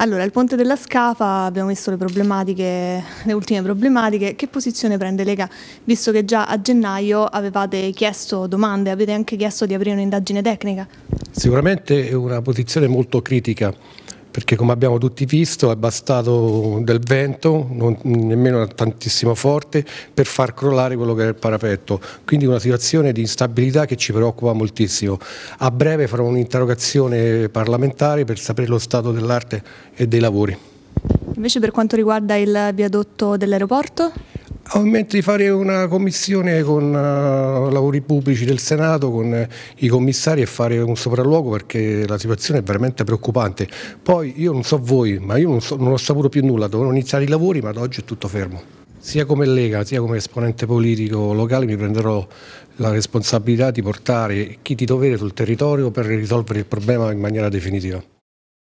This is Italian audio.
Allora, il ponte della Scafa, abbiamo visto le problematiche, le ultime problematiche, che posizione prende Lega? Visto che già a gennaio avevate chiesto domande, avete anche chiesto di aprire un'indagine tecnica. Sicuramente è una posizione molto critica perché come abbiamo tutti visto è bastato del vento, non, nemmeno tantissimo forte, per far crollare quello che era il parapetto. Quindi una situazione di instabilità che ci preoccupa moltissimo. A breve farò un'interrogazione parlamentare per sapere lo stato dell'arte e dei lavori. Invece per quanto riguarda il viadotto dell'aeroporto? Ho in mente di fare una commissione con uh, lavori pubblici del Senato, con uh, i commissari e fare un sopralluogo perché la situazione è veramente preoccupante. Poi io non so voi, ma io non, so, non ho saputo più nulla, dovevano iniziare i lavori ma da oggi è tutto fermo. Sia come Lega, sia come esponente politico locale mi prenderò la responsabilità di portare chi di dovere sul territorio per risolvere il problema in maniera definitiva.